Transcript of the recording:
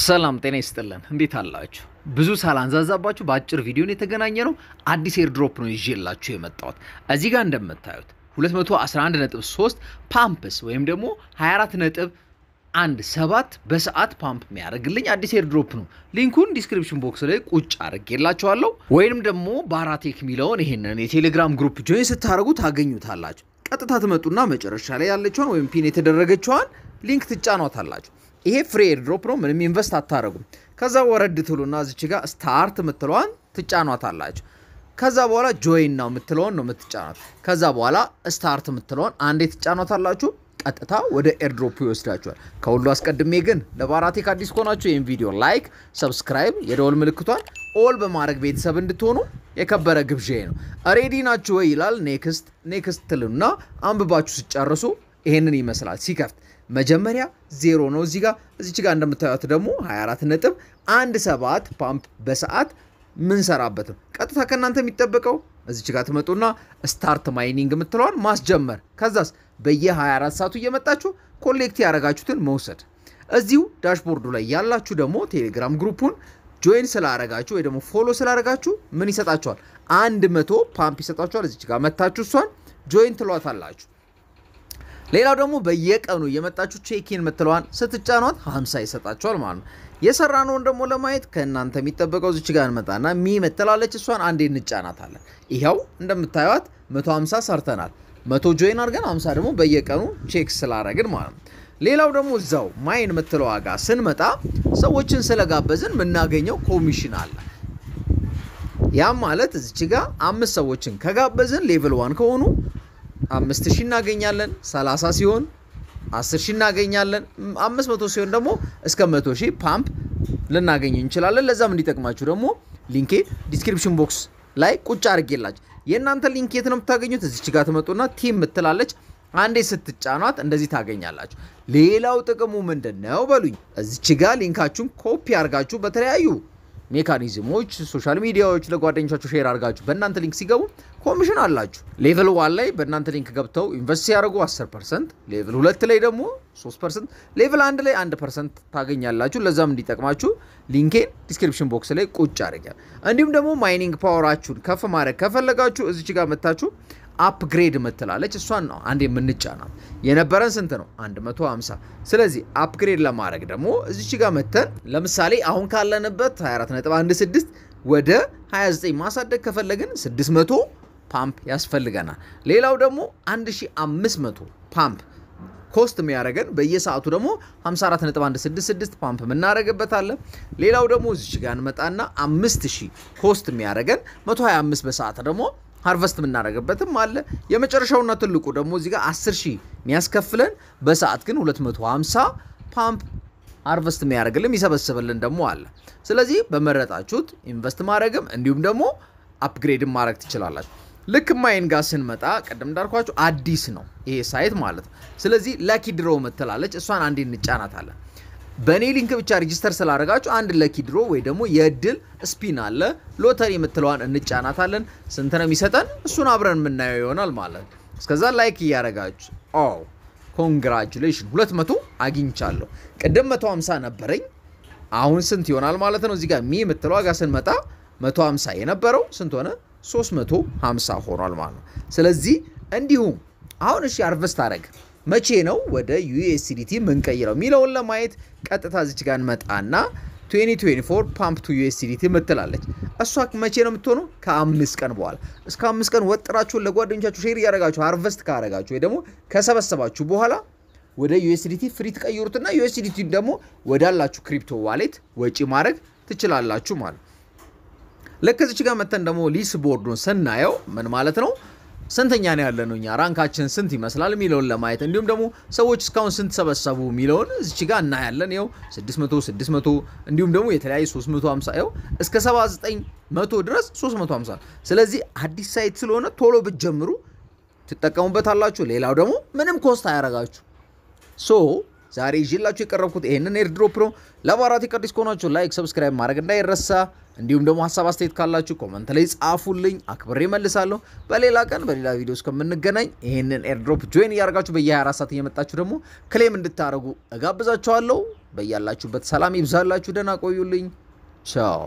ሰላም ጤና ይስጥልን። እንዴት አላችሁ? ብዙ ሳላንዛዛባችሁ በአጭር ቪዲዮ የተገናኘ ነው። አዲስ ኤርድሮፕ ነው ይዤላችሁ የመጣሁት። እዚህ ጋር እንደምታዩት 211.3 ፓምፕስ ወይም ደግሞ 24.17 በሰዓት ፓምፕ የሚያደርግልኝ አዲስ ኤርድሮፕ ነው። ሊንኩን ዲስክሪፕሽን ቦክስ ላይ ቁጭ አድርጌላችኋለሁ። ወይንም ደግሞ ባራቴክ የሚለውን ይሄንን የቴሌግራም ግሩፕ ጆይን ስታደርጉ ታገኙታላችሁ። ቀጥታ ትመጡና መጨረሻ ላይ ያለችዋን ወይም ፒን የተደረገችዋን ሊንክ ትጫኗታላችሁ። ይሄ ፍሪ ኤርድሮፕ ነው። ምንም ኢንቨስት አታደረጉም። ከዛ ወረድ ትሉና እዚች ጋር ስታርት ምትለዋን ትጫኗታላችሁ። ከዛ በኋላ ጆይን ነው ምትለውን ነው የምትጫኗት። ከዛ በኋላ ስታርት ምትለውን አንዴ ትጫኗታላችሁ። ቀጥታ ወደ ኤርድሮፕ ይወስዳችኋል። ከሁሉ አስቀድሜ ግን ለባራቴክ አዲስ ከሆናችሁ ይህን ቪዲዮ ላይክ፣ ሰብስክራይብ፣ የደወል ምልክቷን ኦል በማድረግ ቤተሰብ እንድትሆኑ የከበረ ግብዣ ነው። ሬዲ ናችሁ ወይ ይላል። ኔክስት ኔክስት ትልና አንብባችሁ ሲጨርሱ ይሄንን ይመስላል ሲከፍት መጀመሪያ ዜሮ ነው እዚህ ጋር እዚች ጋር እንደምታዩት ደግሞ 24 ነጥብ አንድ ሰባት ፓምፕ በሰዓት ምንሰራበት ነው። ቀጥታ ከእናንተ የሚጠበቀው እዚች ጋር ትመጡና ስታርት ማይኒንግ የምትለዋን ማስጀመር፣ ከዛስ በየ24 ሰዓቱ እየመጣችሁ ኮሌክት ያደረጋችሁትን መውሰድ። እዚሁ ዳሽቦርዱ ላይ ያላችሁ ደግሞ ቴሌግራም ግሩፑን ጆይን ስላረጋችሁ ወይ ደግሞ ፎሎ ስላረጋችሁ ምን ይሰጣችኋል? አንድ መቶ ፓምፕ ይሰጣችኋል። እዚች ጋር መታችሁ እሷን ጆይን ትሏታላችሁ። ሌላው ደግሞ በየቀኑ እየመጣችሁ ቼኪን የምትለዋን ስትጫኗት 50 ይሰጣችኋል ማለት ነው። የሰራ ነውን ደግሞ ለማየት ከእናንተ የሚጠበቀው ዝች ጋር እንመጣና ሚ ምትላለች እሷን አንዴ እንጫናታለን። ይኸው እንደምታዩት 150 ሰርተናል። 100 ጆይን አድርገን 50 ደግሞ በየቀኑ ቼክ ስላረግን ማለት ነው። ሌላው ደግሞ እዛው ማይን ምትለው ዋጋ ስንመጣ ሰዎችን ስለጋበዝን የምናገኘው ኮሚሽን አለ። ያም ማለት እዚች ጋር አምስት ሰዎችን ከጋበዝን ሌቭል ዋን ከሆኑ አምስት ሺ እናገኛለን። ሰላሳ ሲሆን አስር ሺ እናገኛለን። መቶ ሲሆን ደግሞ እስከ መቶ ሺህ ፓምፕ ልናገኝ እንችላለን። ለዛም እንዲጠቅማችሁ ደግሞ ሊንኬ ዲስክሪፕሽን ቦክስ ላይ ቁጭ አድርጌላችሁ የእናንተ ሊንክ የት ነው የምታገኙት? እዚች ጋር ትመጡና ቲም ምትላለች አንዴ ስትጫኗት እንደዚህ ታገኛላችሁ። ሌላው ጥቅሙ ምንድን ነው በሉኝ። እዚች ጋር ሊንካችሁን ኮፒ አድርጋችሁ በተለያዩ ሜካኒዝሞች ሶሻል ሚዲያዎች ለጓደኞቻችሁ ሼር አድርጋችሁ በእናንተ ሊንክ ሲገቡ ኮሚሽን አላችሁ። ሌቭል ዋን ላይ በእናንተ ሊንክ ገብተው ኢንቨስት ሲያደርጉ 10 ፐርሰንት፣ ሌቭል ሁለት ላይ ደግሞ 3 ፐርሰንት፣ ሌቭል አንድ ላይ 1 ፐርሰንት ታገኛላችሁ። ለዛም እንዲጠቅማችሁ ሊንኬን ዲስክሪፕሽን ቦክስ ላይ ቁጭ አድርጊያል። እንዲሁም ደግሞ ማይኒንግ ፓወራችሁን ከፍ ማድረግ ከፈለጋችሁ እዚች ጋር መታችሁ አፕግሬድ ምትላለች እሷን ነው አንድ የምንጫናት። የነበረን ስንት ነው? 150። ስለዚህ አፕግሬድ ለማድረግ ደግሞ እዚች ጋር መተን ለምሳሌ አሁን ካለንበት 24.16 ወደ 29 ማሳደግ ከፈለግን 600 ፓምፕ ያስፈልገናል። ሌላው ደግሞ 1500 ፓምፕ ኮስት የሚያደርገን በየሰዓቱ ደግሞ 54166 ፓምፕ የምናደርግበት አለ። ሌላው ደግሞ እዚች ጋር እንመጣና 5000 ኮስት የሚያደርገን 125 በሰዓት ደግሞ ሀርቨስት የምናደርግበትም አለ። የመጨረሻውና ትልቁ ደግሞ እዚህ ጋር 10 ሺህ የሚያስከፍለን በሰዓት ግን 250 ፓምፕ ሀርቨስት የሚያደርግልን ይሰበስብልን ደግሞ አለ። ስለዚህ በመረጣችሁት ኢንቨስት ማድረግም እንዲሁም ደግሞ አፕግሬድም ማድረግ ትችላላችሁ። ልክ ማይን ጋር ስንመጣ ቀደም እንዳልኳችሁ አዲስ ነው ይሄ ሳይት ማለት ነው። ስለዚህ ላኪ ድሮ ምትላለች እሷን አንዴ እንጫናታለን። በእኔ ሊንክ ብቻ ሬጂስተር ስላደረጋችሁ አንድ ለኪ ድሮ ወይ ደግሞ የእድል ስፒን አለ ሎተሪ የምትለዋን እንጫናታለን። ስንት ነው የሚሰጠን? እሱን አብረን የምናየው ይሆናል ማለት እስከዛ ላይክ እያደረጋችሁ ኦ ኮንግራጁሌሽን፣ 200 አግኝቻለሁ። ቅድም 150 ሀምሳ ነበረኝ አሁን ስንት ይሆናል ማለት ነው? እዚህ ጋር ሚ የምትለዋ ጋር ስንመጣ 150 የነበረው ስንት ሆነ? 350 ሆኗል ማለት ነው። ስለዚህ እንዲሁም አሁን እሺ አርቨስት አረግ መቼ ነው ወደ ዩኤስዲቲ ምንቀይረው የሚለውን ለማየት ቀጥታ ዝች ጋር እንመጣና 2024 ፓምፕ ቱ ዩኤስዲቲ ምትላለች እሷ መቼ ነው የምትሆነው? ከአምስት ቀን በኋላ እስከ አምስት ቀን ወጥራችሁን ለጓደኞቻችሁ ሼር እያደረጋችሁ ሃርቨስት ካረጋችሁ ወይ ደግሞ ከሰበሰባችሁ በኋላ ወደ ዩኤስዲቲ ፍሪ ትቀይሩትና ዩኤስዲቲ ደግሞ ወዳላችሁ ክሪፕቶ ዋሌት ወጪ ማድረግ ትችላላችሁ ማለት ልክ እዚች ጋር መተን ደግሞ ሊስ ቦርዱን ስናየው ምን ማለት ነው ስንተኛ ነው ያለነው እኛ ራንካችን ስንት ይመስላል የሚለውን ለማየት እንዲሁም ደግሞ ሰዎች እስካሁን ስንት ሰበሰቡ የሚለውን እዚች ጋር እናያለን። ይኸው 600 600 እንዲሁም ደግሞ የተለያዩ 350 ይኸው እስከ 79 መቶ ድረስ 350። ስለዚህ አዲስ ሳይት ስለሆነ ቶሎ ብትጀምሩ ትጠቀሙበታላችሁ። ሌላው ደግሞ ምንም ኮስት አያረጋችሁ ሶ ዛሬ ይዤላችሁ የቀረብኩት ይህንን ኤርድሮፕ ነው። ለአባራት የቀር ከሆናችሁ ላይክ፣ ሰብስክራይብ ማድረግ እንዳይረሳ፣ እንዲሁም ደግሞ ሀሳብ አስተያየት ካላችሁ ኮመንት ላይ ጻፉልኝ፣ አክብሬ መልሳለሁ። በሌላ ቀን በሌላ ቪዲዮ እስከምንገናኝ ይህንን ኤርድሮፕ ጆይን እያደርጋችሁ በየ24 ሰዓት እየመጣችሁ ደግሞ ክሌም እንድታደርጉ እጋብዛችኋለሁ። በያላችሁበት ሰላም ይብዛላችሁ። ደህና ቆዩልኝ። ቻው